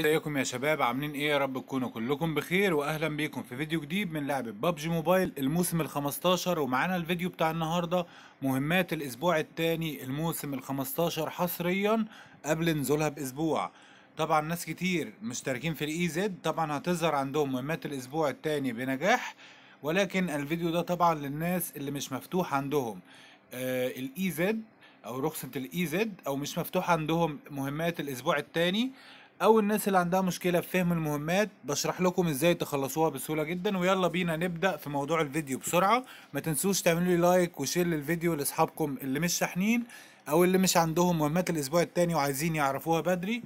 ازيكم إيه يا شباب عاملين ايه يا رب تكونوا كلكم بخير واهلا بيكم في فيديو جديد من لعبه ببجي موبايل الموسم ال 15 ومعانا الفيديو بتاع النهارده مهمات الاسبوع الثاني الموسم ال 15 حصريا قبل نزولها باسبوع طبعا ناس كتير مشتركين في الاي زد طبعا هتظهر عندهم مهمات الاسبوع الثاني بنجاح ولكن الفيديو ده طبعا للناس اللي مش مفتوح عندهم آه الاي زد او رخصه الاي زد او مش مفتوح عندهم مهمات الاسبوع الثاني او الناس اللي عندها مشكله في فهم المهمات بشرح لكم ازاي تخلصوها بسهوله جدا ويلا بينا نبدا في موضوع الفيديو بسرعه ما تنسوش تعملوا لي لايك وشير للفيديو لاصحابكم اللي مش شاحنين او اللي مش عندهم مهمات الاسبوع التاني وعايزين يعرفوها بدري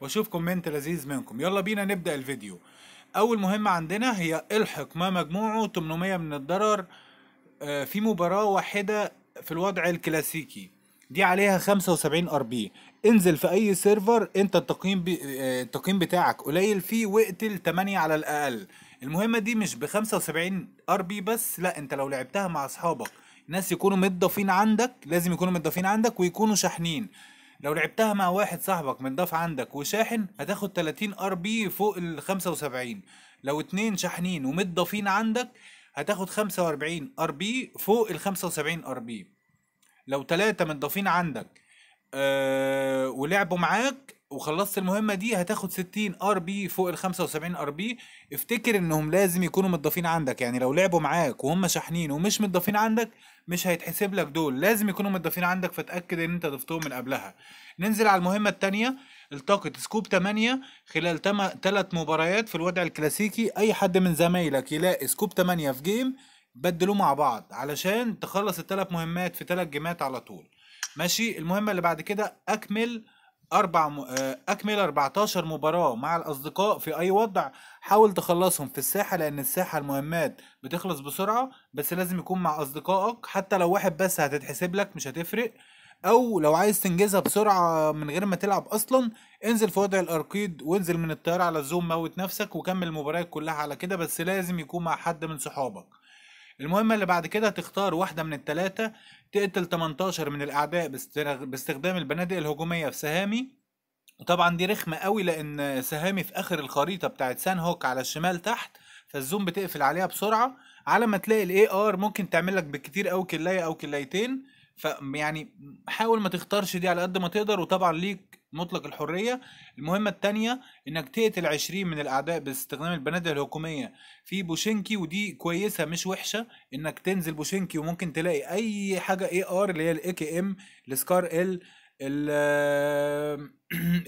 واشوف كومنت لذيذ منكم يلا بينا نبدا الفيديو اول مهمه عندنا هي الحق ما مجموعه 800 من الضرر آه، في مباراه واحده في الوضع الكلاسيكي دي عليها 75 ار بي انزل في اي سيرفر انت التقييم بي... آه، التقييم بتاعك قليل فيه واقتل 8 على الاقل المهمه دي مش ب 75 ار بي بس لا انت لو لعبتها مع اصحابك ناس يكونوا متضافين عندك لازم يكونوا متضافين عندك ويكونوا شاحنين لو لعبتها مع واحد صاحبك متضاف عندك وشاحن هتاخد 30 ار بي فوق ال 75 لو اتنين شاحنين ومتضافين عندك هتاخد 45 ار بي فوق ال 75 ار بي لو تلاتة متضافين عندك آه، ولعبوا معاك وخلصت المهمه دي هتاخد 60 ار بي فوق ال 75 ار بي افتكر انهم لازم يكونوا متضافين عندك يعني لو لعبوا معاك وهم شاحنين ومش متضافين عندك مش هيتحسب لك دول لازم يكونوا متضافين عندك فتاكد ان انت ضفتهم من قبلها ننزل على المهمه الثانيه التقط سكوب 8 خلال 3 مباريات في الوضع الكلاسيكي اي حد من زمايلك يلاقي سكوب 8 في جيم بدلوه مع بعض علشان تخلص الثلاث مهمات في ثلاث جيمات على طول ماشي المهمه اللي بعد كده اكمل أربع م... آه، أكمل 14 مباراة مع الأصدقاء في أي وضع حاول تخلصهم في الساحة لأن الساحة المهمات بتخلص بسرعة بس لازم يكون مع أصدقائك حتى لو واحد بس هتتحسب لك مش هتفرق أو لو عايز تنجزها بسرعة من غير ما تلعب أصلا انزل في وضع الأركيد وانزل من الطيارة على الزوم موت نفسك وكمل المباريات كلها على كده بس لازم يكون مع حد من صحابك المهمة اللي بعد كده تختار واحدة من التلاتة تقتل 18 من الأعداء باستخدام البنادق الهجومية في سهامي وطبعا دي رخمة قوي لأن سهامي في آخر الخريطة بتاعت سان هوك على الشمال تحت فالزوم بتقفل عليها بسرعة على ما تلاقي الاي ار ممكن تعمل لك بالكتير أو كلاية او كلايتين فيعني حاول ما تختارش دي على قد ما تقدر وطبعا ليك مطلق الحريه المهمه الثانيه انك تقتل 20 من الاعداء باستخدام البنادق الهجوميه في بوشينكي ودي كويسه مش وحشه انك تنزل بوشينكي وممكن تلاقي اي حاجه اي ار اللي هي الاي كي ام السكار ال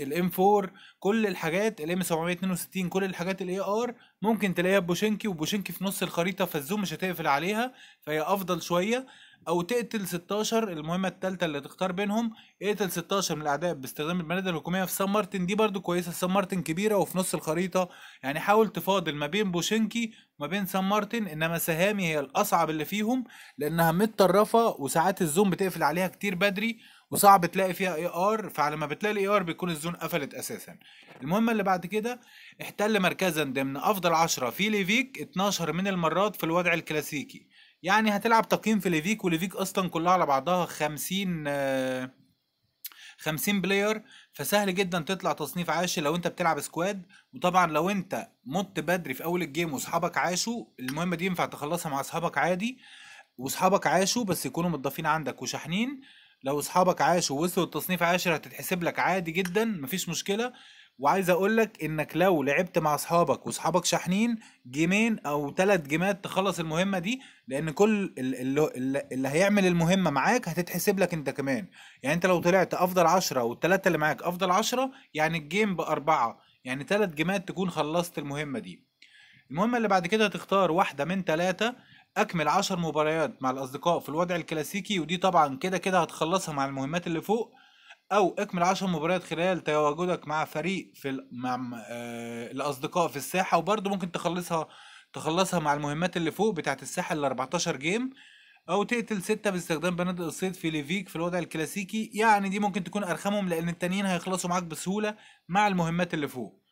الام 4 كل الحاجات الام 762 كل الحاجات الاي ار ممكن تلاقيها بوشينكي وبوشينكي في نص الخريطه فالزوم مش هتقفل عليها فهي افضل شويه او تقتل 16 المهمه الثالثه اللي تختار بينهم اقتل 16 من الاعداء باستخدام البنادق الهجوميه في سان مارتن دي برضو كويسه سان مارتن كبيره وفي نص الخريطه يعني حاول تفاضل ما بين بوشنكي وما بين سان مارتن انما سهامي هي الاصعب اللي فيهم لانها متطرفه وساعات الزوم بتقفل عليها كتير بدري وصعب تلاقي فيها اي ار فعلى ما بتلاقي الاي ار بيكون الزون قفلت اساسا المهمه اللي بعد كده احتل مركزا ضمن افضل 10 في ليفيك 12 من المرات في الوضع الكلاسيكي يعني هتلعب تقييم في ليفيك وليفيك اصلا كلها على بعضها 50 50 بلاير فسهل جدا تطلع تصنيف عاشر لو انت بتلعب سكواد وطبعا لو انت مت بدري في اول الجيم واصحابك عاشوا المهمه دي ينفع تخلصها مع اصحابك عادي واصحابك عاشوا بس يكونوا متضافين عندك وشاحنين لو اصحابك عاشوا ووصلوا التصنيف عاشر هتتحسب لك عادي جدا مفيش مشكله وعايز اقول لك انك لو لعبت مع اصحابك واصحابك شاحنين جيمين او ثلاث جيمات تخلص المهمه دي لان كل اللي, اللي هيعمل المهمه معاك هتتحسب لك انت كمان يعني انت لو طلعت افضل عشرة والثلاثه اللي معاك افضل عشرة يعني الجيم باربعه يعني ثلاث جيمات تكون خلصت المهمه دي المهمه اللي بعد كده هتختار واحده من ثلاثه اكمل عشر مباريات مع الاصدقاء في الوضع الكلاسيكي ودي طبعا كده كده هتخلصها مع المهمات اللي فوق أو اكمل عشر مباريات خلال تواجدك مع فريق في مع آه، الأصدقاء في الساحة وبرضه ممكن تخلصها تخلصها مع المهمات اللي فوق بتاعة الساحة ال 14 جيم أو تقتل ستة باستخدام بنادق الصيد في ليفيك في الوضع الكلاسيكي يعني دي ممكن تكون أرخمهم لأن التانيين هيخلصوا معاك بسهولة مع المهمات اللي فوق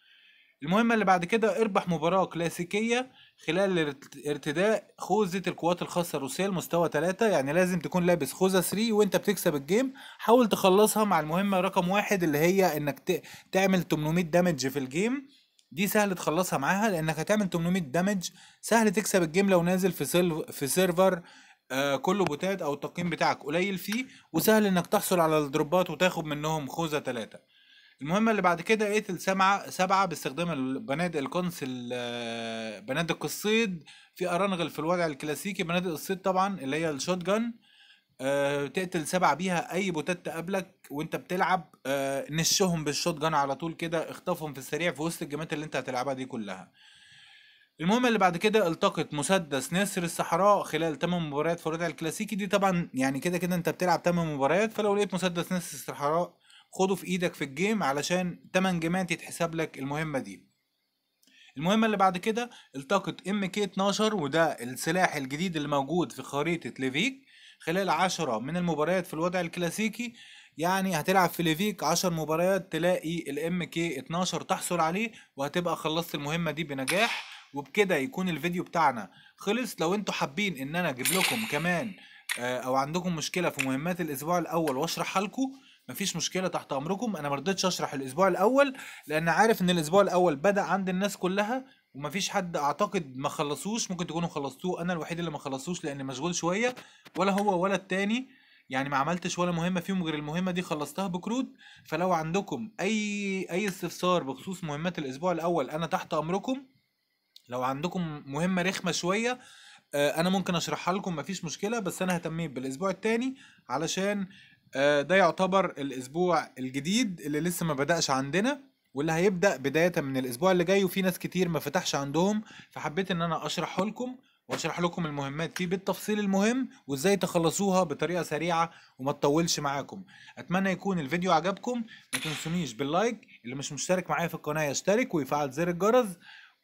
المهمة اللي بعد كده اربح مباراة كلاسيكية خلال ارتداء خوذة القوات الخاصة الروسية المستوى 3 يعني لازم تكون لابس خوذة 3 وانت بتكسب الجيم حاول تخلصها مع المهمة رقم واحد اللي هي انك تعمل 800 دامج في الجيم دي سهل تخلصها معاها لانك هتعمل 800 دامج سهل تكسب الجيم لو نازل في في سيرفر آه كله بوتات او التقييم بتاعك قليل فيه وسهل انك تحصل على الدروبات وتاخد منهم خوذة 3 المهمة اللي بعد كده اقتل ايه سبعة سبعة باستخدام بنادق الكونس آه، بنادق الصيد في أرانغل في الوضع الكلاسيكي بنادق الصيد طبعا اللي هي الشوت جان أه تقتل سبعة بيها أي بوتات تقابلك وأنت بتلعب أه نشهم بالشوت جان على طول كده اخطفهم في السريع في وسط الجيمات اللي أنت هتلعبها دي كلها المهم اللي بعد كده التقط مسدس نسر الصحراء خلال 8 مباريات في الوضع الكلاسيكي دي طبعا يعني كده كده انت بتلعب 8 مباريات فلو لقيت مسدس نسر الصحراء خده في ايدك في الجيم علشان 8 جيمات يتحسب لك المهمه دي المهمة اللي بعد كده التقط ام كي 12 وده السلاح الجديد اللي موجود في خريطة ليفيك خلال عشرة من المباريات في الوضع الكلاسيكي يعني هتلعب في ليفيك عشر مباريات تلاقي الام كي 12 تحصل عليه وهتبقى خلصت المهمة دي بنجاح وبكده يكون الفيديو بتاعنا خلص لو انتوا حابين ان انا اجيب لكم كمان آه، او عندكم مشكلة في مهمات الاسبوع الاول واشرحها لكم مفيش مشكله تحت امركم انا ما رضيتش اشرح الاسبوع الاول لان عارف ان الاسبوع الاول بدا عند الناس كلها ومفيش حد اعتقد ما خلصوش ممكن تكونوا خلصتوه انا الوحيد اللي ما خلصوش لاني مشغول شويه ولا هو ولا التاني يعني ما عملتش ولا مهمه فيهم غير المهمه دي خلصتها بكرود فلو عندكم اي اي استفسار بخصوص مهمات الاسبوع الاول انا تحت امركم لو عندكم مهمه رخمه شويه آه، انا ممكن اشرحها لكم مفيش مشكله بس انا اهتميت بالاسبوع التاني علشان آه، ده يعتبر الاسبوع الجديد اللي لسه ما بداش عندنا واللي هيبدا بدايه من الاسبوع اللي جاي وفي ناس كتير ما فتحش عندهم فحبيت ان انا اشرحه لكم واشرح لكم المهمات فيه بالتفصيل المهم وازاي تخلصوها بطريقه سريعه وما تطولش معاكم اتمنى يكون الفيديو عجبكم ما تنسونيش باللايك اللي مش مشترك معايا في القناه يشترك ويفعل زر الجرس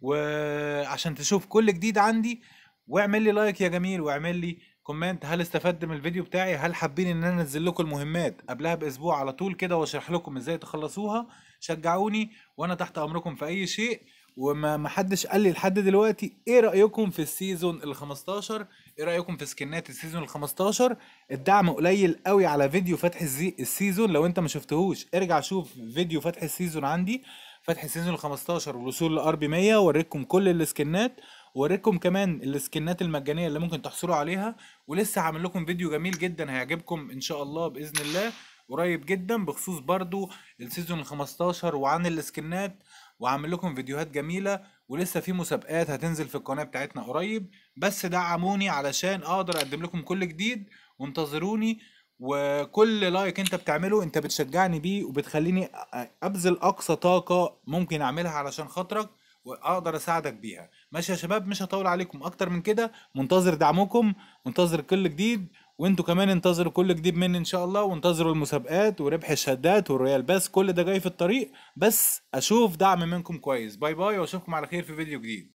وعشان تشوف كل جديد عندي واعمل لي لايك يا جميل واعمل لي كومنت هل استفدت من الفيديو بتاعي هل حابين ان انا انزل لكم المهمات قبلها باسبوع على طول كده واشرح لكم ازاي تخلصوها شجعوني وانا تحت امركم في اي شيء وما حدش قال لي لحد دلوقتي ايه رايكم في السيزون ال 15 ايه رايكم في سكنات السيزون ال 15 الدعم قليل قوي على فيديو فتح السيزون لو انت ما شفتهوش ارجع شوف فيديو فتح السيزون عندي فتح السيزون ال 15 والوصول لاربي بي 100 اوريكم كل السكنات ووريكم كمان السكنات المجانيه اللي ممكن تحصلوا عليها ولسه هعمل لكم فيديو جميل جدا هيعجبكم ان شاء الله باذن الله قريب جدا بخصوص برضو السيزون ال 15 وعن السكنات وعامل لكم فيديوهات جميله ولسه في مسابقات هتنزل في القناه بتاعتنا قريب بس دعموني علشان اقدر اقدم لكم كل جديد وانتظروني وكل لايك انت بتعمله انت بتشجعني بيه وبتخليني ابذل اقصى طاقه ممكن اعملها علشان خاطرك واقدر اساعدك بيها ماشي يا شباب مش هطول عليكم اكتر من كده منتظر دعمكم منتظر كل جديد وانتوا كمان انتظروا كل جديد مني ان شاء الله وانتظروا المسابقات وربح الشدات والريال بس كل ده جاي في الطريق بس اشوف دعم منكم كويس باي باي واشوفكم على خير في فيديو جديد